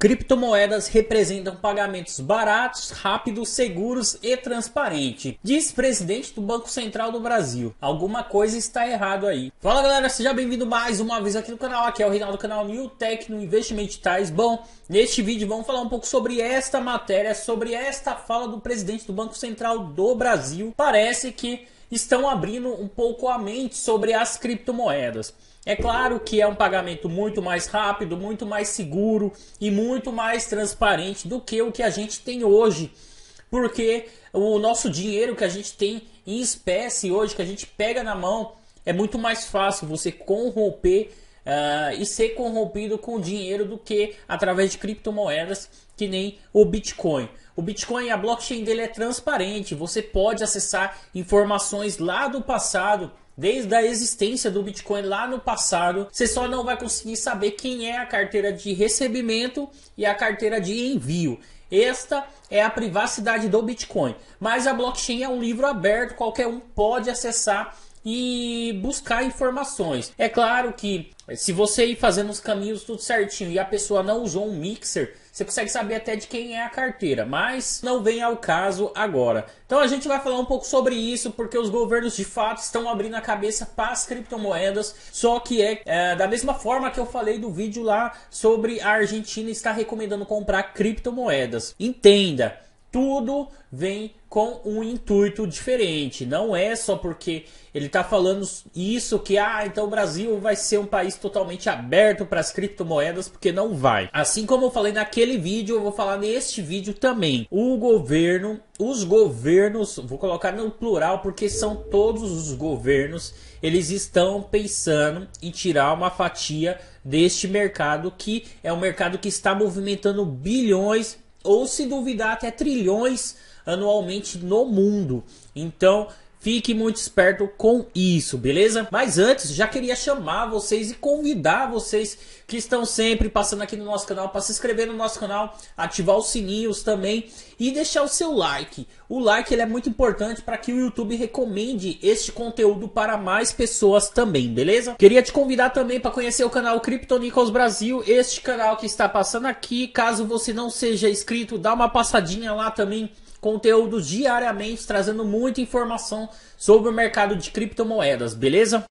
Criptomoedas representam pagamentos baratos, rápidos, seguros e transparentes, diz presidente do Banco Central do Brasil. Alguma coisa está errado aí. Fala galera, seja bem-vindo mais uma vez aqui no canal. Aqui é o Reinaldo, canal New Tech no Investimento Tais. Bom, neste vídeo vamos falar um pouco sobre esta matéria, sobre esta fala do presidente do Banco Central do Brasil. Parece que estão abrindo um pouco a mente sobre as criptomoedas. É claro que é um pagamento muito mais rápido, muito mais seguro e muito mais transparente do que o que a gente tem hoje. Porque o nosso dinheiro que a gente tem em espécie hoje, que a gente pega na mão, é muito mais fácil você corromper Uh, e ser corrompido com dinheiro do que através de criptomoedas que nem o Bitcoin. O Bitcoin, a blockchain dele é transparente, você pode acessar informações lá do passado desde a existência do Bitcoin lá no passado. Você só não vai conseguir saber quem é a carteira de recebimento e a carteira de envio. Esta é a privacidade do Bitcoin. Mas a blockchain é um livro aberto, qualquer um pode acessar e buscar informações. É claro que se você ir fazendo os caminhos tudo certinho e a pessoa não usou um mixer, você consegue saber até de quem é a carteira, mas não vem ao caso agora. Então a gente vai falar um pouco sobre isso, porque os governos de fato estão abrindo a cabeça para as criptomoedas, só que é, é da mesma forma que eu falei do vídeo lá sobre a Argentina estar recomendando comprar criptomoedas. Entenda, tudo vem com um intuito diferente. Não é só porque ele está falando isso que ah, então o Brasil vai ser um país totalmente aberto para as criptomoedas, porque não vai. Assim como eu falei naquele vídeo, eu vou falar neste vídeo também. O governo, os governos, vou colocar no plural porque são todos os governos, eles estão pensando em tirar uma fatia deste mercado que é um mercado que está movimentando bilhões ou se duvidar até trilhões anualmente no mundo. Então, Fique muito esperto com isso, beleza? Mas antes, já queria chamar vocês e convidar vocês que estão sempre passando aqui no nosso canal para se inscrever no nosso canal, ativar os sininhos também e deixar o seu like. O like ele é muito importante para que o YouTube recomende este conteúdo para mais pessoas também, beleza? Queria te convidar também para conhecer o canal Cryptonicos Brasil, este canal que está passando aqui. Caso você não seja inscrito, dá uma passadinha lá também conteúdo diariamente, trazendo muita informação sobre o mercado de criptomoedas, beleza?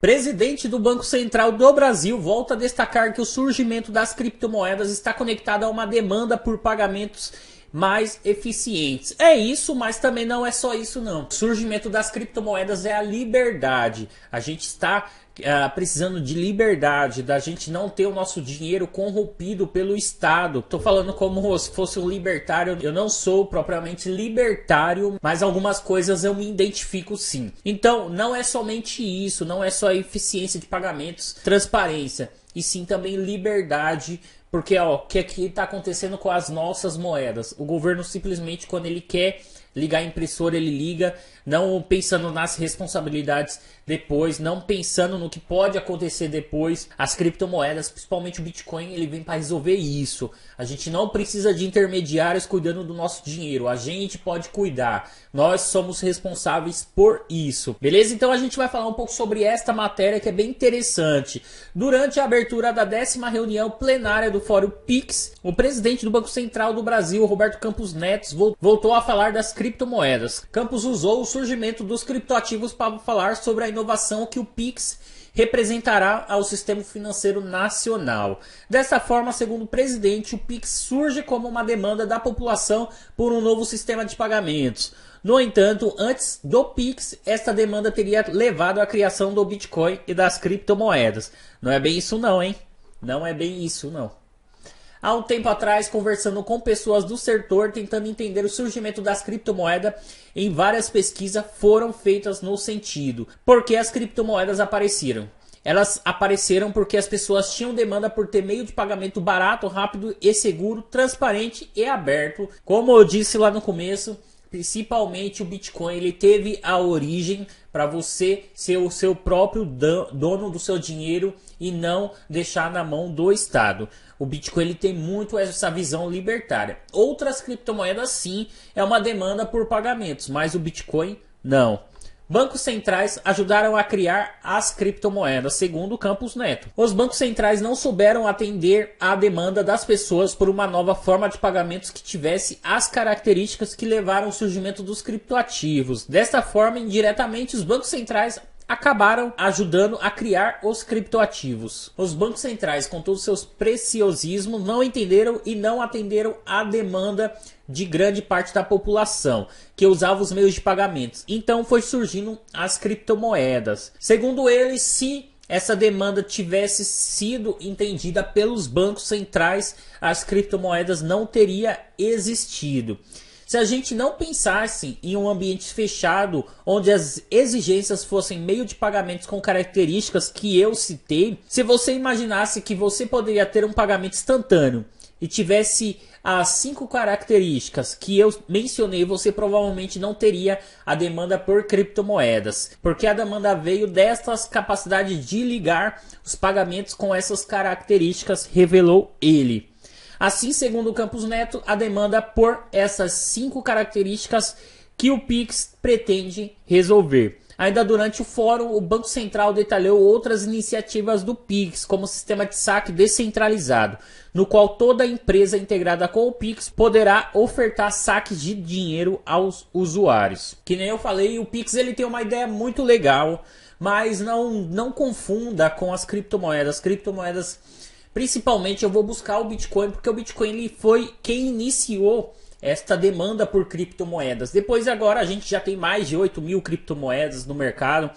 Presidente do Banco Central do Brasil volta a destacar que o surgimento das criptomoedas está conectado a uma demanda por pagamentos mais eficientes. É isso, mas também não é só isso não. O surgimento das criptomoedas é a liberdade. A gente está ah, precisando de liberdade, da gente não ter o nosso dinheiro corrompido pelo Estado. Estou falando como se fosse um libertário. Eu não sou propriamente libertário, mas algumas coisas eu me identifico sim. Então, não é somente isso, não é só eficiência de pagamentos, transparência, e sim também liberdade porque ó, o que aqui está acontecendo com as nossas moedas? O governo simplesmente, quando ele quer ligar a impressora, ele liga, não pensando nas responsabilidades depois, não pensando no que pode acontecer depois. As criptomoedas, principalmente o Bitcoin, ele vem para resolver isso. A gente não precisa de intermediários cuidando do nosso dinheiro, a gente pode cuidar. Nós somos responsáveis por isso. Beleza? Então a gente vai falar um pouco sobre esta matéria que é bem interessante. Durante a abertura da décima reunião plenária do Fórum Pix, o presidente do Banco Central do Brasil, Roberto Campos Neto, voltou a falar das criptomoedas. Campos usou o surgimento dos criptoativos para falar sobre a inovação que o Pix representará ao sistema financeiro nacional. Dessa forma, segundo o presidente, o Pix surge como uma demanda da população por um novo sistema de pagamentos. No entanto, antes do Pix, esta demanda teria levado à criação do Bitcoin e das criptomoedas. Não é bem isso não, hein? Não é bem isso não há um tempo atrás conversando com pessoas do setor tentando entender o surgimento das criptomoedas em várias pesquisas foram feitas no sentido por que as criptomoedas apareceram. Elas apareceram porque as pessoas tinham demanda por ter meio de pagamento barato, rápido e seguro, transparente e aberto. Como eu disse lá no começo, principalmente o Bitcoin, ele teve a origem para você ser o seu próprio dono do seu dinheiro e não deixar na mão do Estado. O Bitcoin ele tem muito essa visão libertária. Outras criptomoedas sim, é uma demanda por pagamentos, mas o Bitcoin não. Bancos centrais ajudaram a criar as criptomoedas, segundo Campos Neto. Os bancos centrais não souberam atender à demanda das pessoas por uma nova forma de pagamentos que tivesse as características que levaram ao surgimento dos criptoativos. Desta forma, indiretamente, os bancos centrais acabaram ajudando a criar os criptoativos. Os bancos centrais, com todos seus preciosismos, não entenderam e não atenderam à demanda de grande parte da população que usava os meios de pagamentos. Então foi surgindo as criptomoedas. Segundo eles, se essa demanda tivesse sido entendida pelos bancos centrais, as criptomoedas não teria existido se a gente não pensasse em um ambiente fechado onde as exigências fossem meio de pagamentos com características que eu citei, se você imaginasse que você poderia ter um pagamento instantâneo e tivesse as cinco características que eu mencionei, você provavelmente não teria a demanda por criptomoedas, porque a demanda veio destas capacidades de ligar os pagamentos com essas características, revelou ele. Assim, segundo o Campos Neto, a demanda por essas cinco características que o Pix pretende resolver. Ainda durante o fórum, o Banco Central detalhou outras iniciativas do Pix, como sistema de saque descentralizado, no qual toda empresa integrada com o Pix poderá ofertar saques de dinheiro aos usuários. Que nem eu falei, o Pix ele tem uma ideia muito legal, mas não, não confunda com as criptomoedas. As criptomoedas Principalmente eu vou buscar o Bitcoin, porque o Bitcoin ele foi quem iniciou esta demanda por criptomoedas. Depois agora a gente já tem mais de 8 mil criptomoedas no mercado.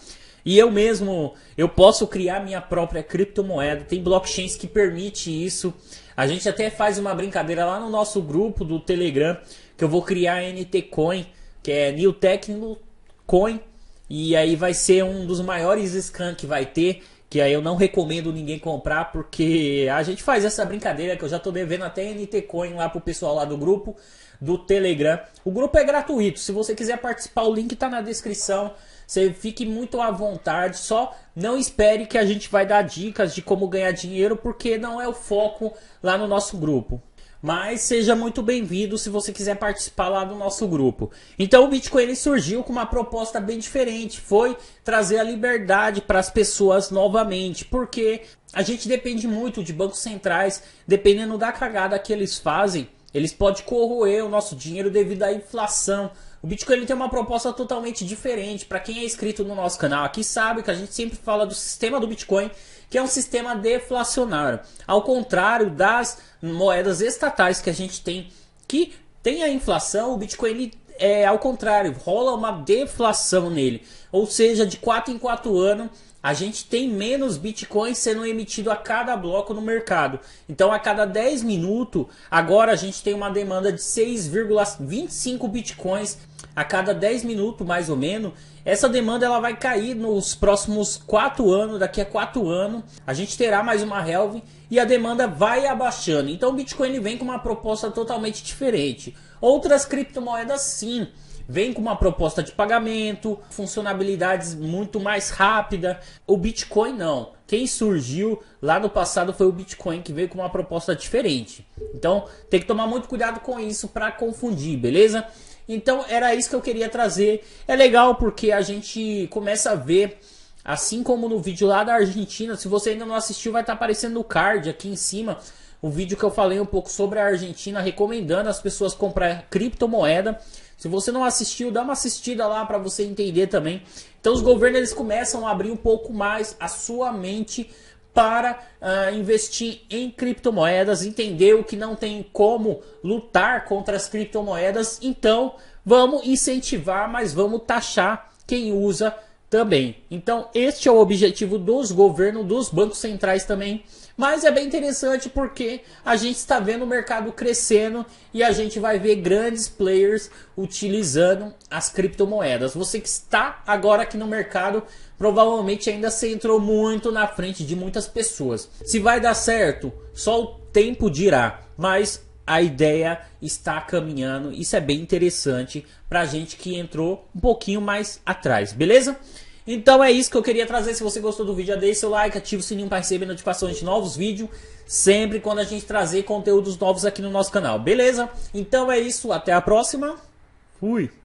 E eu mesmo, eu posso criar minha própria criptomoeda. Tem blockchains que permite isso. A gente até faz uma brincadeira lá no nosso grupo do Telegram, que eu vou criar a NT Coin, que é New Technical Coin. E aí vai ser um dos maiores scans que vai ter que aí eu não recomendo ninguém comprar, porque a gente faz essa brincadeira que eu já estou devendo até NT Coin lá pro pessoal lá do grupo, do Telegram. O grupo é gratuito, se você quiser participar, o link está na descrição. Você fique muito à vontade, só não espere que a gente vai dar dicas de como ganhar dinheiro, porque não é o foco lá no nosso grupo. Mas seja muito bem-vindo se você quiser participar lá do nosso grupo. Então o Bitcoin ele surgiu com uma proposta bem diferente, foi trazer a liberdade para as pessoas novamente, porque a gente depende muito de bancos centrais, dependendo da cagada que eles fazem, eles podem corroer o nosso dinheiro devido à inflação, o Bitcoin ele tem uma proposta totalmente diferente. Para quem é inscrito no nosso canal aqui sabe que a gente sempre fala do sistema do Bitcoin, que é um sistema deflacionário. Ao contrário das moedas estatais que a gente tem que tem a inflação, o Bitcoin ele é ao contrário, rola uma deflação nele. Ou seja, de 4 em 4 anos a gente tem menos bitcoins sendo emitido a cada bloco no mercado. Então, a cada 10 minutos, agora a gente tem uma demanda de 6,25 bitcoins a cada 10 minutos, mais ou menos. Essa demanda ela vai cair nos próximos 4 anos, daqui a 4 anos, a gente terá mais uma halving e a demanda vai abaixando. Então, o Bitcoin ele vem com uma proposta totalmente diferente. Outras criptomoedas sim vem com uma proposta de pagamento, funcionalidades muito mais rápida. O Bitcoin não. Quem surgiu lá no passado foi o Bitcoin que veio com uma proposta diferente. Então tem que tomar muito cuidado com isso para confundir, beleza? Então era isso que eu queria trazer. É legal porque a gente começa a ver Assim como no vídeo lá da Argentina, se você ainda não assistiu, vai estar tá aparecendo no card aqui em cima o vídeo que eu falei um pouco sobre a Argentina, recomendando as pessoas comprar criptomoeda. Se você não assistiu, dá uma assistida lá para você entender também. Então os governos eles começam a abrir um pouco mais a sua mente para uh, investir em criptomoedas, entender o que não tem como lutar contra as criptomoedas. Então, vamos incentivar, mas vamos taxar quem usa também. Então, este é o objetivo dos governos, dos bancos centrais também. Mas é bem interessante porque a gente está vendo o mercado crescendo e a gente vai ver grandes players utilizando as criptomoedas. Você que está agora aqui no mercado, provavelmente ainda se entrou muito na frente de muitas pessoas. Se vai dar certo, só o tempo dirá. Mas a ideia está caminhando. Isso é bem interessante para gente que entrou um pouquinho mais atrás, beleza? Então é isso que eu queria trazer. Se você gostou do vídeo, já deixe seu like, ative o sininho para receber notificações de novos vídeos. Sempre quando a gente trazer conteúdos novos aqui no nosso canal, beleza? Então é isso, até a próxima. Fui!